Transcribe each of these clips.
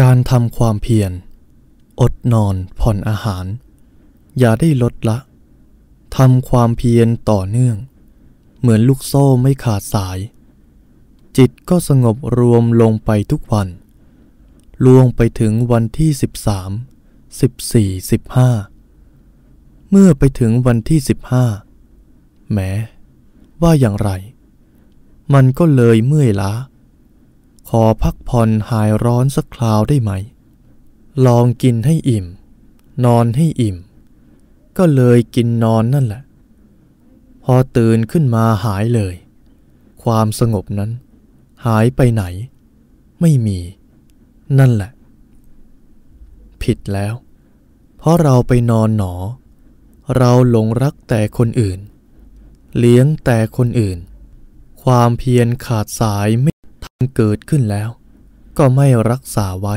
การทำความเพียรอดนอนผ่อนอาหาร อย่าได้ลดละ ทำความเพียรต่อเนื่อง เหมือนลูกโซ่ไม่ขาดสาย จิตก็สงบรวมลงไปทุกวันล่วงไปถึงวันที่ 13 14 15 เมื่อไปถึงวันที่ 15แหมว่าอย่างไร มันก็เลยเมื่อยล้าขอพักผ่อนหายร้อนสักคราวได้ไหม ลองกินให้อิ่ม นอนให้อิ่ม ก็เลยกินนอนนั่นแหละ พอตื่นขึ้นมาหายเลย ความสงบนั้น หายไปไหน ไม่มี นั่นแหละ ผิดแล้วเพราะเราไปนอนหนอ เราหลงรักแต่คนอื่น เลี้ยงแต่คนอื่น ความเพียรขาดสายไม่เกิดขึ้นแล้วก็ไม่รักษาไว้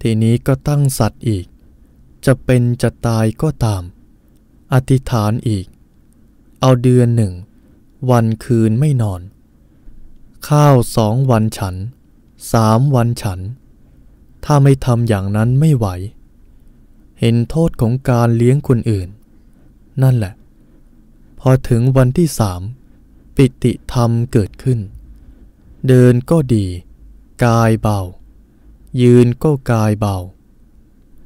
ทีนี้ก็ตั้งสัตว์อีก จะเป็นจะตายก็ตาม อธิษฐานอีก เอาเดือนหนึ่ง วันคืนไม่นอน ข้าวสองวันฉันสามวันฉัน ถ้าไม่ทำอย่างนั้นไม่ไหว เห็นโทษของการเลี้ยงคนอื่น นั่นแหละ พอถึงวันที่สาม ปิติธรรมเกิดขึ้นเดินก็ดี กายเบา ยืนก็กายเบา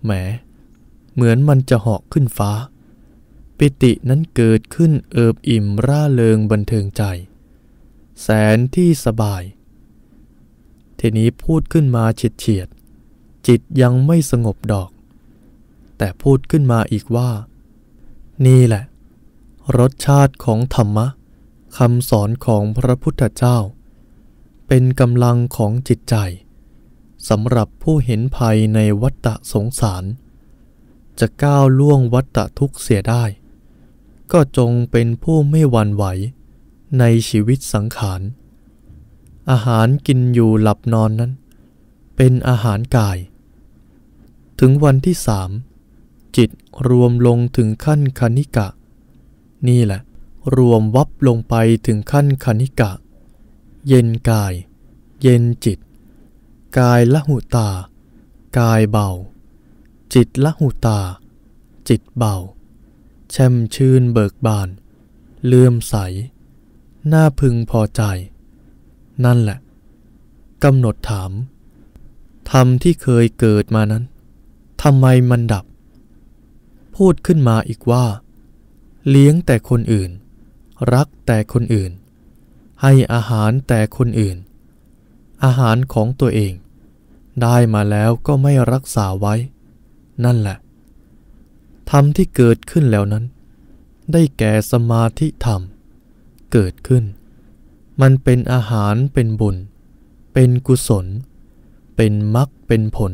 แหมเหมือนมันจะเหาะขึ้นฟ้า ปิตินั้นเกิดขึ้นเอิบอิ่มร่าเริงบันเทิงใจ แสนที่สบาย ทีนี้พูดขึ้นมาเฉียดเฉียด จิตยังไม่สงบดอก แต่พูดขึ้นมาอีกว่า นี่แหละ รสชาติของธรรมะคำสอนของพระพุทธเจ้าเป็นกำลังของจิตใจสำหรับผู้เห็นภัยในวัฏสงสาร จะก้าวล่วงวัฏทุกเสียได้ ก็จงเป็นผู้ไม่หวั่นไหวในชีวิตสังขาร อาหารกินอยู่หลับนอนนั้น เป็นอาหารกาย ถึงวันที่สามจิตรวมลงถึงขั้นคณิกะ นี่แหละรวมวับลงไปถึงขั้นคณิกะเย็นกาย เย็นจิต กายละหุตา กายเบา จิตละหุตา จิตเบา แช่มชื่นเบิกบาน เลื่อมใส น่าพึงพอใจ นั่นแหละกำหนดถาม ธรรมที่เคยเกิดมานั้นทำไมมันดับ พูดขึ้นมาอีกว่า เลี้ยงแต่คนอื่น รักแต่คนอื่นให้อาหารแต่คนอื่น อาหารของตัวเอง ได้มาแล้วก็ไม่รักษาไว้ นั่นแหละธรรมที่เกิดขึ้นแล้วนั้น ได้แก่สมาธิธรรม เกิดขึ้น มันเป็นอาหารเป็นบุญ เป็นกุศล เป็นมรรคเป็นผล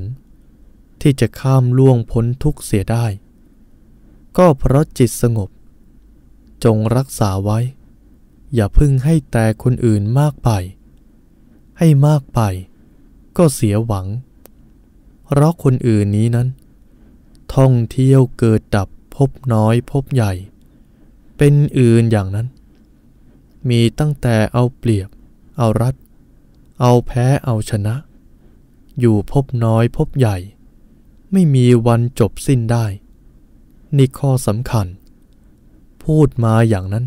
ที่จะข้ามล่วงพ้นทุกเสียได้ ก็เพราะจิตสงบ จงรักษาไว้อย่าพึ่งให้แต่คนอื่นมากไป ให้มากไป ก็เสียหวัง เพราะคนอื่นนี้นั้น ท่องเที่ยวเกิดดับพบน้อยพบใหญ่ เป็นอื่นอย่างนั้น มีตั้งแต่เอาเปรียบเอารัด เอาแพ้เอาชนะ อยู่พบน้อยพบใหญ่ ไม่มีวันจบสิ้นได้นี่ข้อสำคัญ พูดมาอย่างนั้น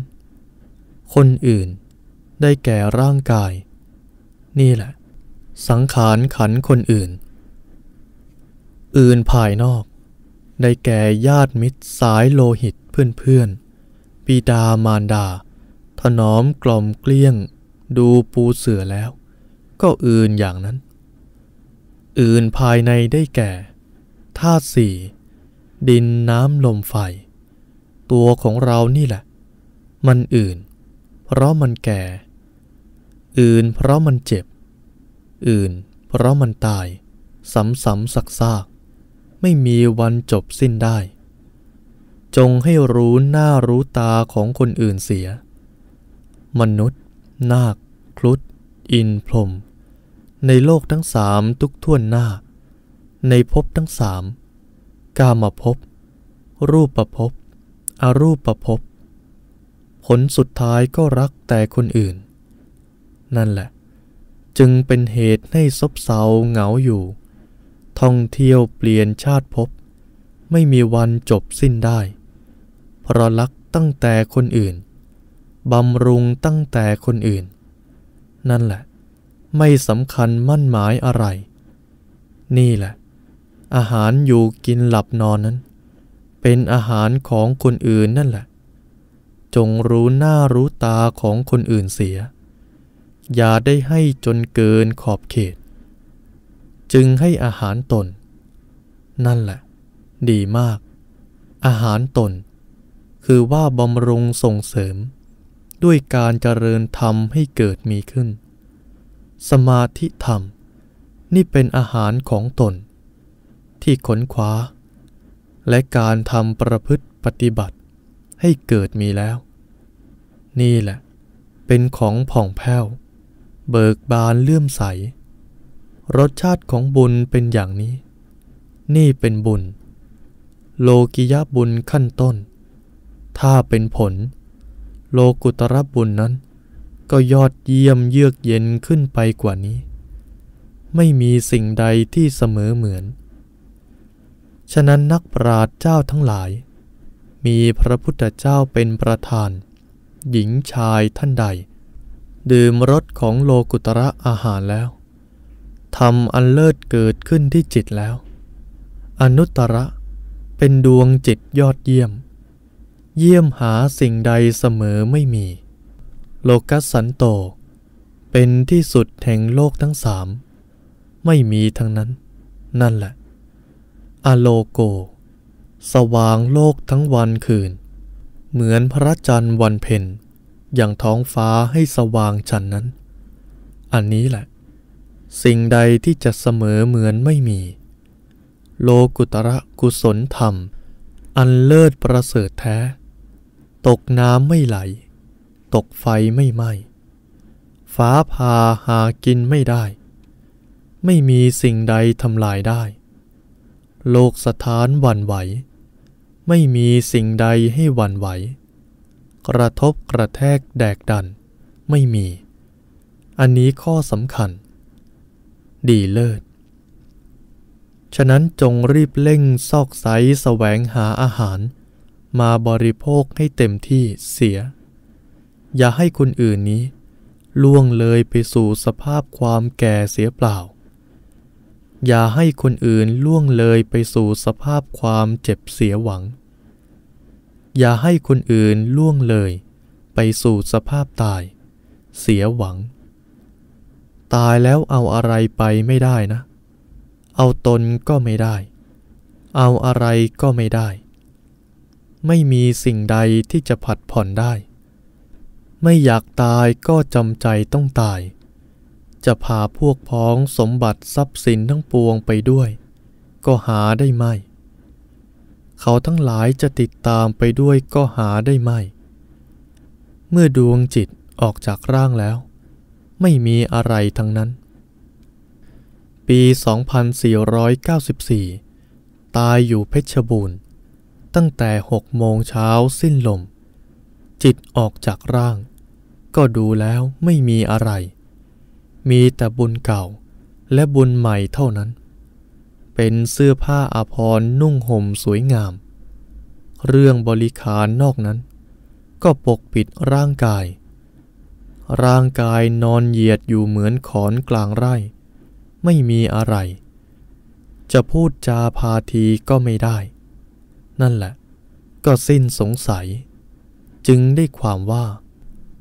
คนอื่นได้แก่ร่างกาย นี่แหละ สังขารขันคนอื่น อื่นภายนอก ได้แก่ญาติมิตรสายโลหิตเพื่อนๆปีดามารดา ถนอมกล่อมเกลี้ยง ดูปูเสือแล้ว ก็อื่นอย่างนั้น อื่นภายในได้แก่ธาตุสี่ดินน้ำลมไฟตัวของเรานี่แหละ มันอื่นเพราะมันแก่ อื่นเพราะมันเจ็บ อื่นเพราะมันตายซ้ำๆซักซาก ไม่มีวันจบสิ้นได้ จงให้รู้หน้ารู้ตาของคนอื่นเสีย มนุษย์นาคครุฑอินพรมในโลกทั้งสามทุกท่วนหน้า ในภพทั้งสามกามภพรูปประภพอรูปประภพผลสุดท้ายก็รักแต่คนอื่น นั่นแหละ จึงเป็นเหตุให้ซบเซาเหงาอยู่ ท่องเที่ยวเปลี่ยนชาติพบ ไม่มีวันจบสิ้นได้เพราะรัก ตั้งแต่คนอื่น บำรุงตั้งแต่คนอื่น นั่นแหละ ไม่สำคัญมั่นหมายอะไร นี่แหละ อาหารอยู่กินหลับนอน นั้น เป็นอาหารของคนอื่นนั่นแหละจงรู้หน้ารู้ตาของคนอื่นเสีย อย่าได้ให้จนเกินขอบเขต จึงให้อาหารตน นั่นแหละ ดีมาก อาหารตน คือว่าบำรุงส่งเสริม ด้วยการเจริญธรรมให้เกิดมีขึ้น สมาธิธรรม นี่เป็นอาหารของตน ที่ขนขวาและการทำประพฤติปฏิบัติให้เกิดมีแล้ว นี่แหละ เป็นของผ่องแผ้ว เบิกบานเลื่อมใส รสชาติของบุญเป็นอย่างนี้ นี่เป็นบุญ โลกิยาบุญขั้นต้น ถ้าเป็นผล โลกุตระบุญนั้น ก็ยอดเยี่ยมเยือกเย็นขึ้นไปกว่านี้ ไม่มีสิ่งใดที่เสมอเหมือน ฉะนั้นนักปราชญ์เจ้าทั้งหลายมีพระพุทธเจ้าเป็นประธาน หญิงชายท่านใด ดื่มรสของโลกุตระอาหารแล้วทำอันเลิศเกิดขึ้นที่จิตแล้ว อนุตตระเป็นดวงจิตยอดเยี่ยม เยี่ยมหาสิ่งใดเสมอไม่มี โลกัสสันโต เป็นที่สุดแห่งโลกทั้งสาม ไม่มีทั้งนั้น นั่นแหละ อโลโกสว่างโลกทั้งวันคืน เหมือนพระจันทร์วันเพ็ญอย่างท้องฟ้าให้สว่างฉันนั้น อันนี้แหละ สิ่งใดที่จะเสมอเหมือนไม่มี โลกุตระกุศลธรรม อันเลิศประเสริฐแท้ ตกน้ำไม่ไหล ตกไฟไม่ไหม้ ฟ้าพาหากินไม่ได้ ไม่มีสิ่งใดทำลายได้ โลกสถานวันไหวไม่มีสิ่งใดให้หวั่นไหว กระทบกระแทกแดกดันไม่มี อันนี้ข้อสำคัญ ดีเลิศ ฉะนั้นจงรีบเร่งซอกไสแสวงหาอาหารมาบริโภคให้เต็มที่เสีย อย่าให้คนอื่นนี้ล่วงเลยไปสู่สภาพความแก่เสียเปล่าอย่าให้คนอื่นล่วงเลยไปสู่สภาพความเจ็บเสียหวัง อย่าให้คนอื่นล่วงเลยไปสู่สภาพตาย เสียหวัง ตายแล้วเอาอะไรไปไม่ได้นะ เอาตนก็ไม่ได้ เอาอะไรก็ไม่ได้ ไม่มีสิ่งใดที่จะผัดผ่อนได้ ไม่อยากตายก็จำใจต้องตายจะพาพวกพ้องสมบัติทรัพย์สินทั้งปวงไปด้วย ก็หาได้ไม่ เขาทั้งหลายจะติดตามไปด้วยก็หาได้ไม่ เมื่อดวงจิตออกจากร่างแล้ว ไม่มีอะไรทั้งนั้น ปี 2494 ตายอยู่เพชรบูรณ์ ตั้งแต่หกโมงเช้าสิ้นลม จิตออกจากร่าง ก็ดูแล้วไม่มีอะไรมีแต่บุญเก่าและบุญใหม่เท่านั้น เป็นเสื้อผ้าอาภรณ์นุ่งห่มสวยงาม เรื่องบริขารนอกนั้น ก็ปกปิดร่างกาย ร่างกายนอนเหยียดอยู่เหมือนขอนกลางไร่ ไม่มีอะไร จะพูดจาพาทีก็ไม่ได้ นั่นแหละ ก็สิ้นสงสัย จึงได้ความว่า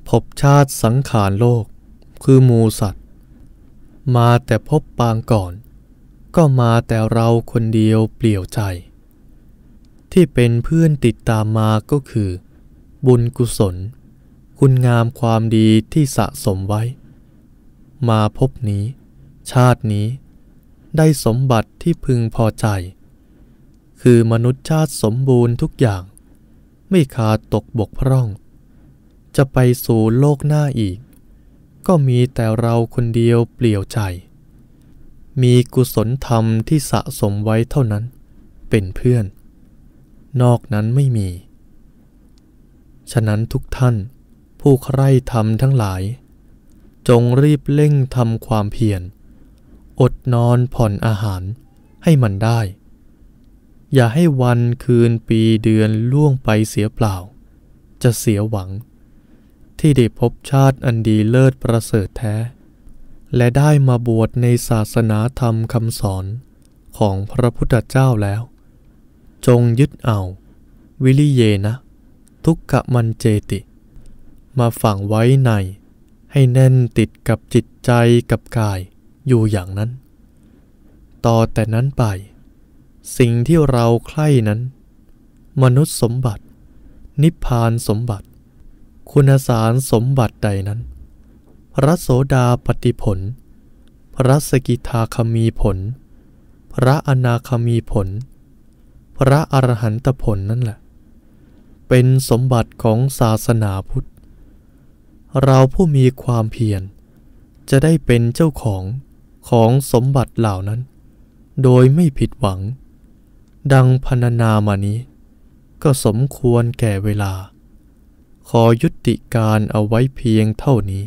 พบชาติสังขารโลกคือมูสัตวมาแต่พบปางก่อน ก็มาแต่เราคนเดียวเปลี่ยวใจ ที่เป็นเพื่อนติดตามมาก็คือ บุญกุศล คุณงามความดีที่สะสมไว้ มาพบนี้ ชาตินี้ได้สมบัติที่พึงพอใจ คือมนุษย์ชาติสมบูรณ์ทุกอย่าง ไม่ขาดตกบกพร่อง จะไปสู่โลกหน้าอีกก็มีแต่เราคนเดียวเปลี่ยวใจ มีกุศลธรรมที่สะสมไว้เท่านั้นเป็นเพื่อน นอกนั้นไม่มี ฉะนั้นทุกท่านผู้ใคร่ธรรมทั้งหลาย จงรีบเร่งทำความเพียรอดนอนผ่อนอาหารให้มันได้ อย่าให้วันคืนปีเดือนล่วงไปเสียเปล่า จะเสียหวังที่ได้พบชาติอันดีเลิศประเสริฐแท้ และได้มาบวชในศาสนาธรรมคำสอนของพระพุทธเจ้าแล้ว จงยึดเอา วิริเยนะ ทุกขมันเจติ มาฝังไว้ในให้แน่นติดกับจิตใจกับกายอยู่อย่างนั้น ต่อแต่นั้นไป สิ่งที่เราใคร่นั้น มนุษย์สมบัติ นิพพานสมบัติคุณสารสมบัติใดนั้นพระโสดาปฏิผล พระสกิทาคมีผล พระอนาคมีผล พระอรหันตผลนั่นแหละเป็นสมบัติของศาสนาพุทธ เราผู้มีความเพียรจะได้เป็นเจ้าของของสมบัติเหล่านั้น โดยไม่ผิดหวัง ดังพรรณนามานี้ ก็สมควรแก่เวลาขอยุติการเอาไว้เพียงเท่านี้